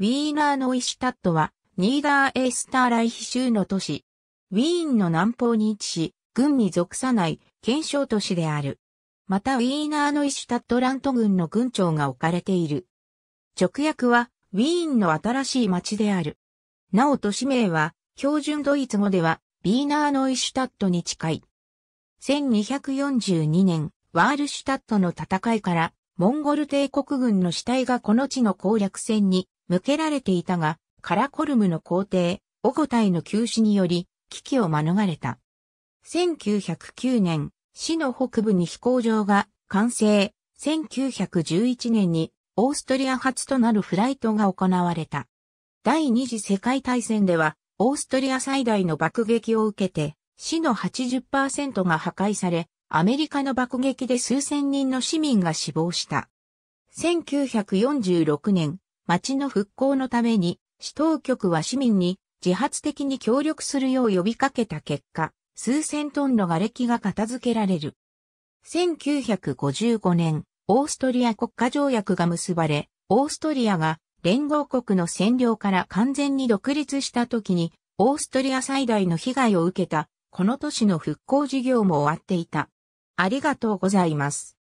ウィーナーノイシュタットは、ニーダーエースターライヒ州の都市。ウィーンの南方に位置し、軍に属さない検証都市である。またウィーナーノイシュタットラント軍の軍長が置かれている。直訳は、ウィーンの新しい町である。なお都市名は、標準ドイツ語では、ビーナーノイシュタットに近い。1242年、ワールシュタットの戦いから、モンゴル帝国軍の死体がこの地の攻略戦に向けられていたが、カラコルムの皇帝、オゴタイの急死により、危機を免れた。1909年、市の北部に飛行場が完成。1911年に、オーストリア初となるフライトが行われた。第二次世界大戦では、オーストリア最大の爆撃を受けて、市の80%が破壊され、アメリカの爆撃で数千人の市民が死亡した。1946年、町の復興のために、市当局は市民に自発的に協力するよう呼びかけた結果、数千トンの瓦礫が片付けられる。1955年、オーストリア国家条約が結ばれ、オーストリアが連合国の占領から完全に独立した時に、オーストリア最大の被害を受けた、この都市の復興事業も終わっていた。ありがとうございます。